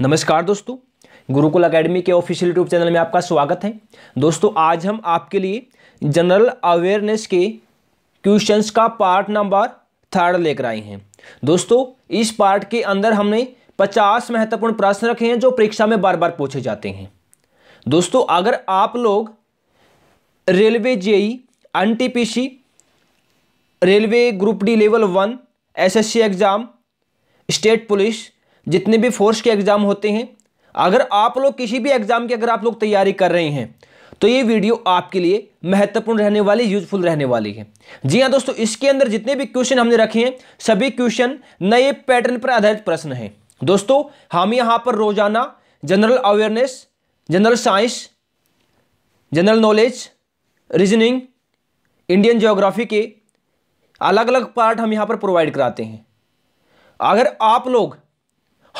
नमस्कार दोस्तों गुरुकुल अकेडमी के ऑफिशियल यूट्यूब चैनल में आपका स्वागत है दोस्तों आज हम आपके लिए जनरल अवेयरनेस के क्वेश्चंस का पार्ट नंबर थर्ड लेकर आए हैं दोस्तों इस पार्ट के अंदर हमने 50 महत्वपूर्ण प्रश्न रखे हैं जो परीक्षा में बार बार पूछे जाते हैं दोस्तों अगर आप लोग railway JE N railway group D level one S exam state police जितने भी फोर्स के एग्ज़ाम होते हैं अगर आप लोग किसी भी एग्ज़ाम की अगर आप लोग तैयारी कर रहे हैं तो ये वीडियो आपके लिए महत्वपूर्ण रहने वाली यूजफुल रहने वाली है जी हाँ दोस्तों इसके अंदर जितने भी क्वेश्चन हमने रखे हैं सभी क्वेश्चन नए पैटर्न पर आधारित प्रश्न हैं दोस्तों हम यहाँ पर रोजाना general awareness general science general knowledge reasoning Indian geography के अलग अलग पार्ट हम यहाँ पर प्रोवाइड कराते हैं अगर आप लोग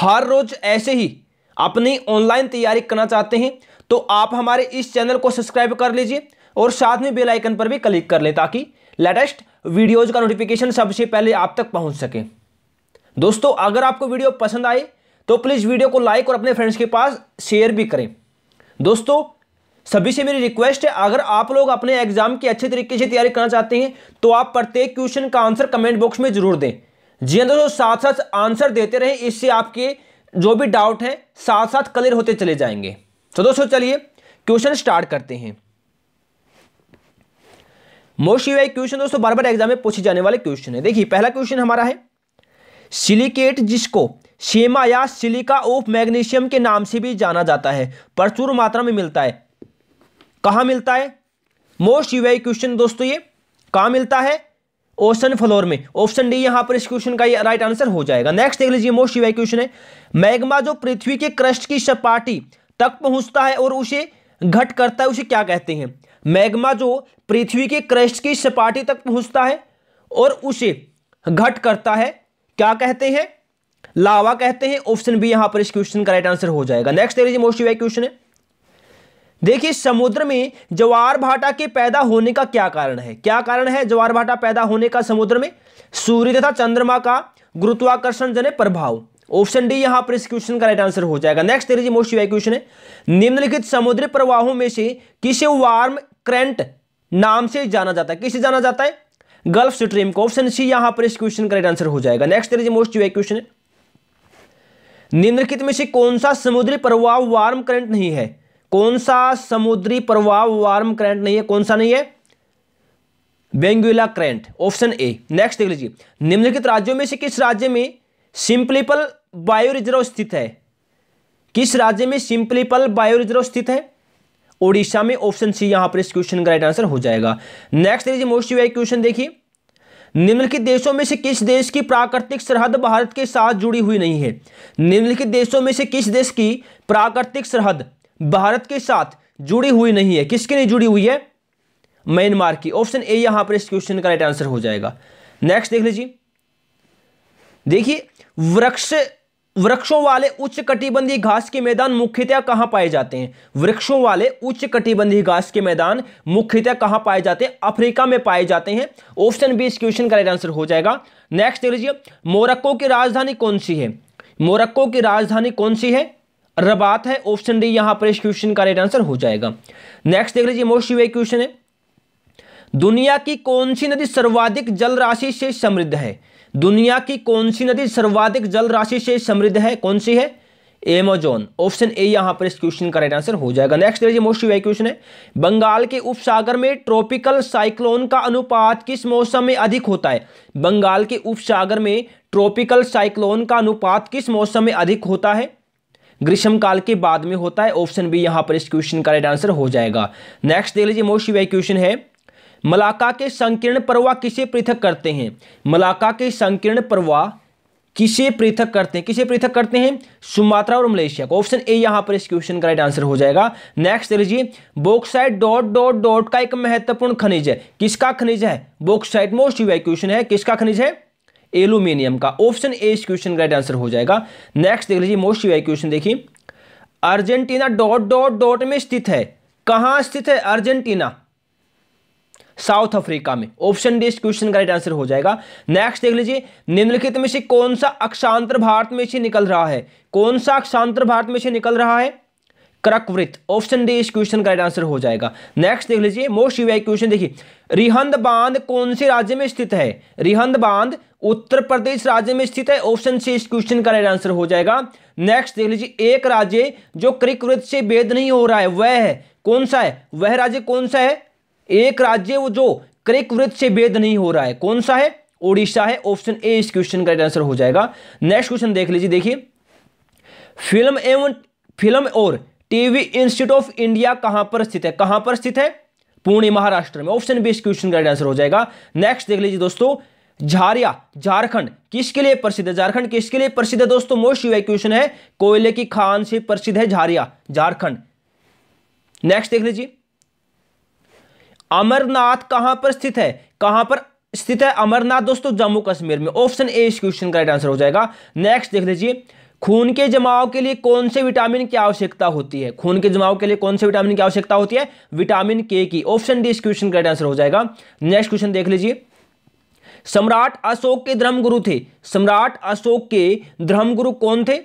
हर रोज ऐसे ही अपनी ऑनलाइन तैयारी करना चाहते हैं तो आप हमारे इस चैनल को सब्सक्राइब कर लीजिए और साथ में बेल आइकन पर भी क्लिक कर लें ताकि लेटेस्ट वीडियोज का नोटिफिकेशन सबसे पहले आप तक पहुंच सके दोस्तों अगर आपको वीडियो पसंद आए तो प्लीज़ वीडियो को लाइक और अपने फ्रेंड्स के पास शेयर भी करें दोस्तों सभी से मेरी रिक्वेस्ट है अगर आप लोग अपने एग्जाम की अच्छे तरीके से तैयारी करना चाहते हैं तो आप प्रत्येक क्वेश्चन का आंसर कमेंट बॉक्स में जरूर दें जी हाँ दोस्तों साथ साथ आंसर देते रहे इससे आपके जो भी डाउट हैं साथ साथ क्लियर होते चले जाएंगे तो दोस्तों चलिए क्वेश्चन स्टार्ट करते हैं मोस्ट यू क्वेश्चन दोस्तों बार बार एग्जाम में पूछे जाने वाले क्वेश्चन है देखिए पहला क्वेश्चन हमारा है सिलिकेट जिसको सीमा या सिलिका ऑफ मैग्नीशियम के नाम से भी जाना जाता है प्रचुर मात्रा में मिलता है कहा मिलता है मोस्ट यू क्वेश्चन दोस्तों ये कहां मिलता है ओशन फ्लोर में ऑप्शन डी यहां पर इस क्वेश्चन का राइट आंसर हो जाएगा नेक्स्ट देख लीजिए मोस्ट यूवाई क्वेश्चन है मैग्मा जो पृथ्वी के क्रस्ट की सपाटी तक पहुंचता है और उसे घट करता है उसे क्या कहते हैं मैग्मा जो पृथ्वी के क्रस्ट की सपाटी तक पहुंचता है और उसे घट करता है क्या कहते हैं लावा कहते हैं ऑप्शन बी यहां पर इस क्वेश्चन का राइट आंसर हो जाएगा नेक्स्ट देख लीजिए मोस्ट यूवाई क्वेश्चन है देखिए समुद्र में ज्वार भाटा के पैदा होने का क्या कारण है क्या कारण है ज्वार भाटा पैदा होने का समुद्र में सूर्य तथा चंद्रमा का गुरुत्वाकर्षण जन प्रभाव ऑप्शन डी यहां पर इस क्वेश्चन का राइट आंसर हो जाएगा नेक्स्ट तेरी मोस्ट क्वेश्चन है निम्नलिखित समुद्री प्रवाहों में से किसे वार्म करंट नाम से जाना जाता है किसे जाना जाता है गल्फ स्ट्रीम को ऑप्शन सी यहां पर इस क्वेश्चन का राइट आंसर हो जाएगा नेक्स्ट तेरी मोस्ट क्वेश्चन है निम्नलिखित में से कौन सा समुद्री प्रवाह वार्म करंट नहीं है कौन सा समुद्री प्रभाव वार्म करंट नहीं है कौन सा नहीं है Benguela current option A next देख लीजिए निम्नलिखित राज्यों में से किस राज्य में सिंपलीपल बायो रिजर्व स्थित है किस राज्य में सिंपलीपल बायो रिजर्व स्थित है ओडिशा में ऑप्शन सी यहां पर इस क्वेश्चन का राइट आंसर हो जाएगा नेक्स्ट लीजिए मोस्ट क्वेश्चन देखिए निम्नलिखित देशों में से किस देश की प्राकृतिक सरहद भारत के साथ जुड़ी हुई नहीं है निम्नलिखित देशों में से किस देश की प्राकृतिक सरहद भारत के साथ जुड़ी हुई नहीं है किसके लिए जुड़ी हुई है म्यांमार की ऑप्शन ए यहां पर इस क्वेश्चन का राइट आंसर हो जाएगा नेक्स्ट देख लीजिए देखिए वृक्ष वृक्षों वाले उच्च कटिबंधीय घास के मैदान मुख्यतः कहां पाए जाते हैं वृक्षों वाले उच्च कटिबंधीय घास के मैदान मुख्यतः कहां पाए जाते हैं अफ्रीका में पाए जाते हैं ऑप्शन बी इस क्वेश्चन का राइट आंसर हो जाएगा नेक्स्ट देख लीजिए मोरक्को की राजधानी कौन सी है मोरक्को की राजधानी कौन सी है रबात है ऑप्शन डी यहां पर इस क्वेश्चन का राइट आंसर हो जाएगा नेक्स्ट देख लीजिए मोस्ट यूवे क्वेश्चन है दुनिया की कौन सी नदी सर्वाधिक जल राशि से समृद्ध है दुनिया की कौन सी नदी सर्वाधिक जल राशि से समृद्ध है कौन सी है एमेजोन ऑप्शन ए यहां पर इस क्वेश्चन का राइट आंसर हो जाएगा नेक्स्ट देखिए मोस्ट यूवे क्वेश्चन है बंगाल के उपसागर में ट्रॉपिकल साइक्लोन का अनुपात किस मौसम में अधिक होता है बंगाल के उपसागर में ट्रॉपिकल साइक्लोन का अनुपात किस मौसम में अधिक होता है ग्रीष्म काल के बाद में होता है ऑप्शन बी यहां पर इस क्वेश्चन का राइट आंसर हो जाएगा नेक्स्ट देख लीजिए मोस्ट वाई क्वेश्चन है मलाका के संकीर्ण परवा किसे पृथक करते हैं मलाका के संकीर्ण प्रवाह किसे पृथक करते हैं किसे पृथक करते हैं सुमात्रा और मलेशिया को ऑप्शन ए यहां पर इस क्वेश्चन का राइट आंसर हो जाएगा नेक्स्ट देख लीजिए बोक्साइड डॉट डॉट डॉट का एक महत्वपूर्ण खनिज है किसका खनिज है बोक्साइड मोस्ट वाई क्वेश्चन है किसका खनिज है एल्यूमिनियम का ऑप्शन ए इस क्वेश्चन का राइट आंसर हो जाएगा नेक्स्ट देख लीजिए मोस्ट यूआई क्वेश्चन देखिए अर्जेंटीना डॉट डॉट डॉट में स्थित है कहां स्थित है अर्जेंटीना साउथ अफ्रीका में ऑप्शन डी इस क्वेश्चन का राइट आंसर हो जाएगा नेक्स्ट देख लीजिए निम्नलिखित में से कौन सा अक्षांतर भारत में से निकल रहा है कौन सा अक्षांतर भारत में से निकल रहा है क्रकवृत ऑप्शन डी इस क्वेश्चन का राइट आंसर हो जाएगा नेक्स्ट देख लीजिए मोस्ट यूआई क्वेश्चन देखिए रिहंद बांध कौन से राज्य में स्थित है रिहंद बांध उत्तर प्रदेश राज्य में स्थित है ऑप्शन सी इस क्वेश्चन का राइट आंसर हो जाएगा नेक्स्ट देख लीजिए एक राज्य जो क्रिकवृत से वेद नहीं हो रहा है वह है कौन सा है वह राज्य कौन सा है एक राज्य वो जो क्रिक वृत्त से वेद नहीं हो रहा है कौन सा है ओडिशा है ऑप्शन ए इस क्वेश्चन का आंसर हो जाएगा नेक्स्ट क्वेश्चन देख लीजिए देखिए फिल्म एवं फिल्म और टीवी इंस्टीट्यूट ऑफ इंडिया कहां पर स्थित है कहां पर स्थित है पुणे महाराष्ट्र में ऑप्शन बी इस क्वेश्चन का आंसर हो जाएगा नेक्स्ट देख लीजिए दोस्तों झारिया झारखंड किसके लिए प्रसिद्ध है झारखंड किसके लिए प्रसिद्ध है दोस्तों मोस्ट यूआई क्वेश्चन है कोयले की खान से प्रसिद्ध है झारिया झारखंड नेक्स्ट देख लीजिए अमरनाथ कहां पर स्थित है कहां पर स्थित है अमरनाथ दोस्तों जम्मू कश्मीर में ऑप्शन ए इस क्वेश्चन का राइट आंसर हो जाएगा नेक्स्ट देख लीजिए खून के जमाव के लिए कौन से विटामिन की आवश्यकता होती है खून के जमाव के लिए कौन से विटामिन की आवश्यकता होती है विटामिन के की ऑप्शन डी इस क्वेश्चन का आंसर हो जाएगा नेक्स्ट क्वेश्चन देख लीजिए सम्राट अशोक के धर्मगुरु थे सम्राट अशोक के धर्मगुरु कौन थे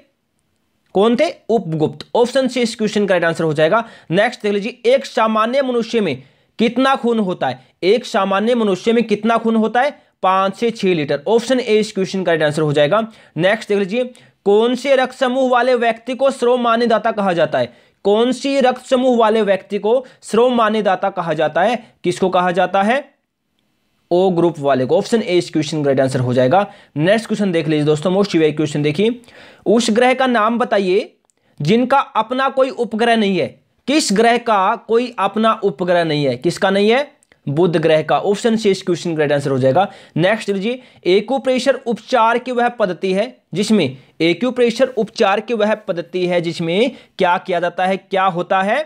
कौन थे उपगुप्त ऑप्शन सी इस क्वेश्चन का आंसर हो जाएगा नेक्स्ट देख लीजिए एक सामान्य मनुष्य में कितना खून होता है एक सामान्य मनुष्य में कितना खून होता है पांच से छह लीटर ऑप्शन ए इस क्वेश्चन का आंसर हो जाएगा नेक्स्ट देख लीजिए कौन से रक्त समूह वाले व्यक्ति को श्रोम मान्यदाता कहा जाता है कौन सी रक्त समूह वाले व्यक्ति को श्रोम मान्यदाता कहा जाता है किसको कहा जाता है ओ ग्रुप वाले को ऑप्शन ए इस क्वेश्चन का आंसर हो जाएगा नेक्स्ट क्वेश्चन देख लीजिए दोस्तों मोस्ट यूआई क्वेश्चन देखिए उस ग्रह का नाम बताइए जिनका अपना कोई उपग्रह नहीं है किस ग्रह का कोई अपना उपग्रह नहीं है किसका नहीं है बुद्ध ग्रह का ऑप्शन सी इस क्वेश्चन का आंसर हो जाएगा नेक्स्ट लीजिए एकोप्रेशर उपचार की वह पद्धति है जिसमें एक्यूप्रेशर उपचार की वह पद्धति है जिसमें क्या किया जाता है क्या होता है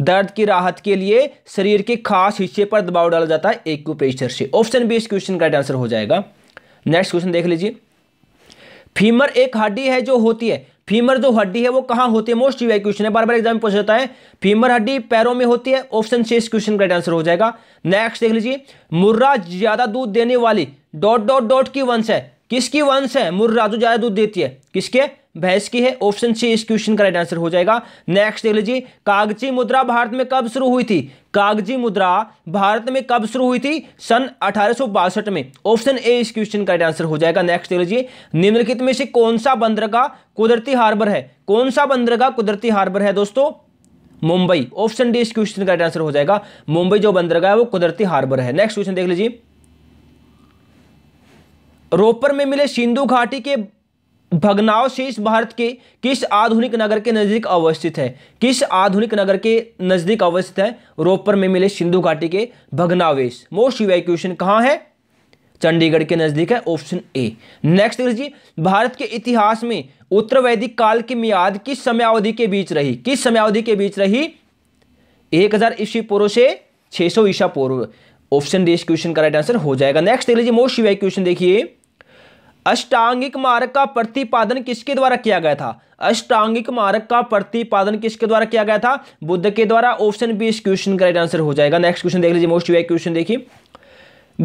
दर्द की राहत के लिए शरीर के खास हिस्से पर दबाव डाला जाता है एक्यूप्रेशर से ऑप्शन बी इस क्वेश्चन का आंसर हो जाएगा नेक्स्ट क्वेश्चन देख लीजिए फीमर एक हड्डी है जो होती है फीमर जो हड्डी है वो कहां होती है मोस्ट यूआई क्वेश्चन है बार बार एग्जाम में पूछा जाता है फीमर हड्डी पैरों में होती है ऑप्शन सी इस क्वेश्चन का आंसर हो जाएगा नेक्स्ट देख लीजिए मुर्रा ज्यादा दूध देने वाली डॉट डॉट डॉट की वंश है किसकी वंश है मुर्रा जो ज्यादा दूध देती है किसके भैंस की है ऑप्शन सी इस क्वेश्चन का राइट आंसर हो जाएगा नेक्स्ट देख लीजिए कागजी मुद्रा भारत में कब शुरू हुई थी कागजी मुद्रा भारत में कब शुरू हुई थी सन अठारह में ऑप्शन ए इस क्वेश्चन का राइट आंसर हो जाएगा नेक्स्ट देख लीजिए निम्नलिखित में से कौन सा का कुदरती हार्बर है कौन सा का कुदरती हार्बर है दोस्तों मुंबई ऑप्शन डी इस क्वेश्चन का आंसर हो जाएगा मुंबई जो बंदरगाह है वो कुदरती हार्बर है नेक्स्ट क्वेश्चन देख लीजिए रोपर में मिले सिंधु घाटी के भगनावशेष भारत के किस आधुनिक नगर के नज़दीक अवस्थित है किस आधुनिक नगर के नज़दीक अवस्थित है रोपर में मिले सिंधु घाटी के भगनावेश मोस्ट क्वेश्चन कहां है चंडीगढ़ के नज़दीक है ऑप्शन ए नेक्स्ट जी भारत के इतिहास में उत्तर वैदिक काल की मियाद किस समयावधि के बीच रही किस समयावधि के बीच रही एक हज़ार ईस्वी पूर्व से छह सौ ईसा पूर्व ऑप्शन डी इस क्वेश्चन का राइट आंसर हो जाएगा नेक्स्ट देख लीजिए मोस्ट क्वेश्चन देखिए अष्टांगिक मार्ग का प्रतिपादन किसके द्वारा किया गया था अष्टांगिक मार्ग का प्रतिपादन किसके द्वारा किया गया था बुद्ध के द्वारा ऑप्शन बी इस क्वेश्चन का राइट आंसर हो जाएगा नेक्स्ट क्वेश्चन देख लीजिए मोस्ट वे क्वेश्चन देखिए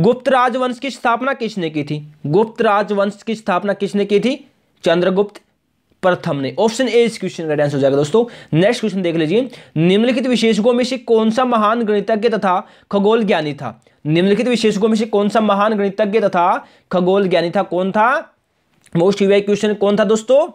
गुप्त राजवंश की स्थापना किसने की थी गुप्त राजवंश की स्थापना किसने की थी चंद्रगुप्त प्रथम ने ऑप्शन ए इस क्वेश्चन का आंसर हो जाएगा दोस्तों नेक्स्ट क्वेश्चन देख लीजिए निम्नलिखित विशेषकों में से कौन सा महान गणितज्ञ तथा खगोल ज्ञानी था निम्नलिखित विशेषकों में से कौन सा महान गणितज्ञ तथा खगोल ज्ञानी था कौन था मोस्ट यूआई क्वेश्चन कौन था दोस्तों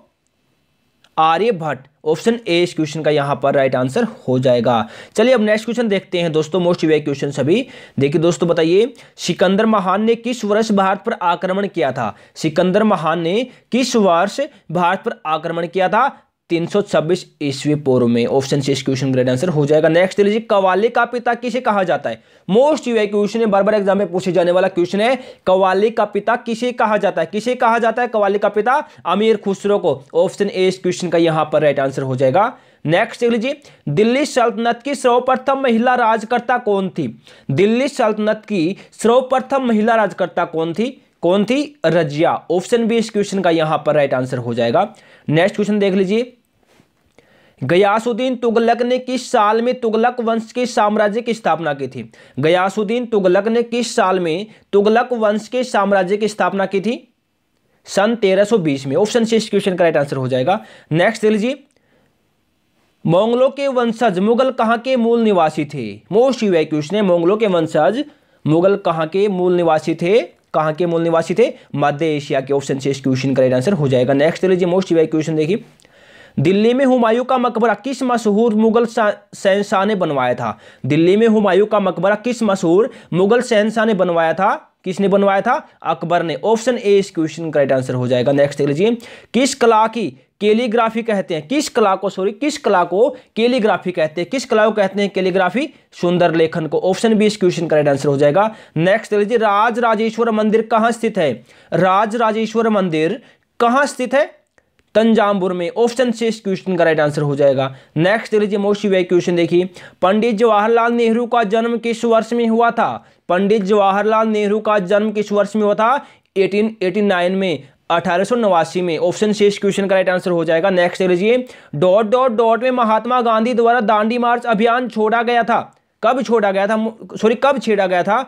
आर्यभट्ट ऑप्शन ए इस क्वेश्चन का यहाँ पर राइट आंसर हो जाएगा चलिए अब नेक्स्ट क्वेश्चन देखते हैं दोस्तों मोस्ट यूआई क्वेश्चन सभी देखिए दोस्तों बताइए सिकंदर महान ने किस वर्ष भारत पर आक्रमण किया था सिकंदर महान ने किस वर्ष भारत पर आक्रमण किया था तीन सौ छब्बीस ईस्वी पूर्व में ऑप्शन सी इस क्वेश्चन ग्रेट आंसर हो जाएगा नेक्स्ट लीजिए कवाली का पिता किसे कहा जाता है मोस्ट यू क्वेश्चन है बार बार एग्जाम में पूछे जाने वाला क्वेश्चन है कवाली का पिता किसे कहा जाता है किसे कहा जाता है कवाली का पिता अमीर खुसरो को ऑप्शन ए इस क्वेश्चन का यहां पर राइट आंसर हो जाएगा नेक्स्ट देख लीजिए दिल्ली सल्तनत की सर्वप्रथम महिला राजकर्ता कौन थी दिल्ली सल्तनत की सर्वप्रथम महिला राजकर्ता कौन थी कौन थी रजिया ऑप्शन बी इस क्वेश्चन का यहां पर राइट आंसर हो जाएगा नेक्स्ट क्वेश्चन देख लीजिए गयासुद्दीन तुगलक ने किस साल में तुगलक वंश के साम्राज्य की स्थापना की थी गयासुद्दीन तुगलक ने किस साल में तुगलक वंश के साम्राज्य की स्थापना की थी सन 1320 में ऑप्शन सी इस क्वेश्चन का राइट आंसर हो जाएगा नेक्स्ट देख लीजिए मोंगलों के वंशज मुगल कहां के मूल निवासी थे मोस्ट यू क्वेश्चन है मोंगलों के वंशज मुगल कहां के मूल निवासी थे कहां के मूल निवासी थे मध्य एशिया के ऑप्शन से इस क्वेश्चन का राइट आंसर हो जाएगा नेक्स्ट लीजिए मोस्ट यू क्वेश्चन देखिए दिल्ली में हुमायूं का मकबरा किस मशहूर मुगल शहनशाह ने बनवाया था दिल्ली में हुमायूं का मकबरा किस मशहूर मुगल शहनशाह ने बनवाया था किसने बनवाया था अकबर ने ऑप्शन ए इस क्वेश्चन का राइट आंसर हो जाएगा नेक्स्ट देख लीजिए किस कला की केलीग्राफी कहते हैं किस कला को सॉरी किस कला को केलीग्राफी कहते हैं किस कला को कहते हैं केलीग्राफी सुंदर लेखन को ऑप्शन बी इस क्वेश्चन का राइट आंसर हो जाएगा नेक्स्ट देख लीजिए राज राजेश्वर मंदिर कहाँ स्थित है राज राजेश्वर मंदिर कहाँ स्थित है तंजामपुर में ऑप्शन से इस क्वेश्चन का राइट आंसर हो जाएगा नेक्स्ट लीजिए मोस्ट वे क्वेश्चन देखिए पंडित जवाहरलाल नेहरू का जन्म किस वर्ष में हुआ था पंडित जवाहरलाल नेहरू का जन्म किस वर्ष में हुआ था 1889 में अठारह में ऑप्शन से इस क्वेश्चन का राइट आंसर हो जाएगा नेक्स्ट देख लीजिए डॉट डॉट डॉट में महात्मा गांधी द्वारा दांडी मार्च अभियान छोड़ा गया था कब छोड़ा गया था सॉरी कब छेड़ा गया था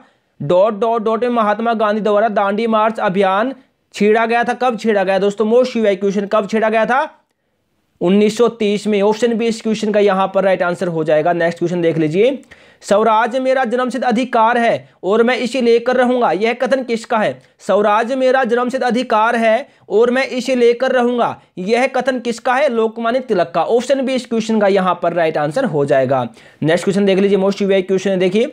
डॉट डॉट डॉट में महात्मा गांधी द्वारा दांडी मार्च अभियान छेड़ा गया था कब छेड़ा गया दोस्तों मोस्ट यूआई क्वेश्चन कब छेड़ा गया था 1930 में ऑप्शन बी इस क्वेश्चन का यहां पर राइट आंसर हो जाएगा नेक्स्ट क्वेश्चन देख लीजिए स्वराज मेरा जन्मसिद्ध अधिकार है और मैं इसे लेकर रहूंगा यह कथन किसका है स्वराज मेरा जन्मसिद्ध अधिकार है और मैं इसे लेकर रहूंगा यह कथन किसका है लोकमान्य तिलक का ऑप्शन बी इस क्वेश्चन का यहां पर राइट आंसर हो जाएगा नेक्स्ट क्वेश्चन देख लीजिए मोस्ट यूआई क्वेश्चन देखिए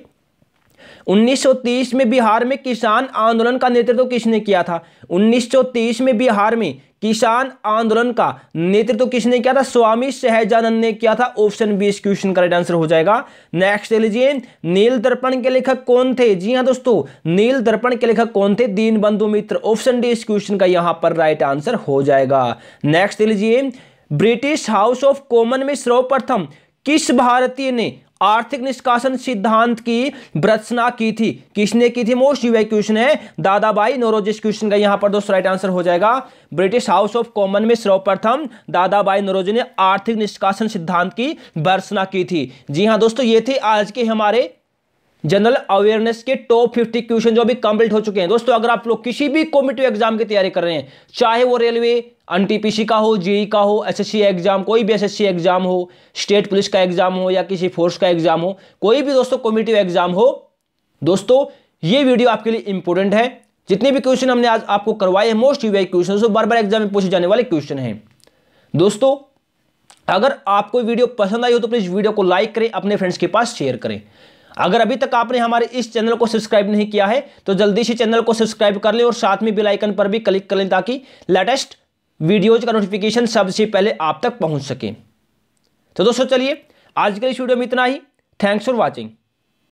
1930 में बिहार में किसान आंदोलन का नेतृत्व किसने किया था 1930 में बिहार में किसान आंदोलन का नेतृत्व किसने किया था स्वामी सहजानंद ने किया था ऑप्शन बी इस क्वेश्चन का राइट आंसर हो जाएगा नेक्स्ट लीजिए नील दर्पण के लेखक कौन थे जी हाँ दोस्तों नील दर्पण के लेखक कौन थे दीन बंधु मित्र ऑप्शन डी इस क्वेश्चन का यहां पर राइट आंसर हो जाएगा नेक्स्ट लीजिए ब्रिटिश हाउस ऑफ कॉमन में सर्वप्रथम किस भारतीय ने आर्थिक निष्कासन सिद्धांत की रचना की थी किसने की थी मोस्ट यूआई क्वेश्चन है दादाबाई नोरोजिस क्वेश्चन का यहां पर दोस्तों राइट आंसर हो जाएगा ब्रिटिश हाउस ऑफ कॉमन में सर्वप्रथम दादाबाई नोरोजी ने आर्थिक निष्कासन सिद्धांत की रचना की थी जी हाँ दोस्तों ये थे आज के हमारे जनरल अवेयरनेस के टॉप 50 क्वेश्चन जो अभी कंप्लीट हो चुके हैं दोस्तों अगर आप लोग किसी भी कॉम्पिटिव एग्जाम की तैयारी कर रहे हैं चाहे वो रेलवे एनटीपीसी का हो जेई का हो एसएससी एग्जाम कोई भी एसएससी एग्जाम हो स्टेट पुलिस का एग्जाम हो या किसी फोर्स का एग्जाम हो कोई भी दोस्तों कॉम्पिटिव एग्जाम हो दोस्तों ये वीडियो आपके लिए इंपॉर्टेंट है जितने भी क्वेश्चन हमने आज आपको करवाए हैं मोस्ट यूआई क्वेश्चन दोस्तों बार बार एग्जाम में पूछे जाने वाले क्वेश्चन हैं दोस्तों अगर आपको वीडियो पसंद आई हो तो प्लीज़ वीडियो को लाइक करें अपने फ्रेंड्स के पास शेयर करें अगर अभी तक आपने हमारे इस चैनल को सब्सक्राइब नहीं किया है तो जल्दी से चैनल को सब्सक्राइब कर लें और साथ में बिलाइकन पर भी क्लिक कर लें ताकि लेटेस्ट वीडियोज का नोटिफिकेशन सबसे पहले आप तक पहुंच सके तो दोस्तों चलिए आज के इस वीडियो में इतना ही थैंक्स फॉर वॉचिंग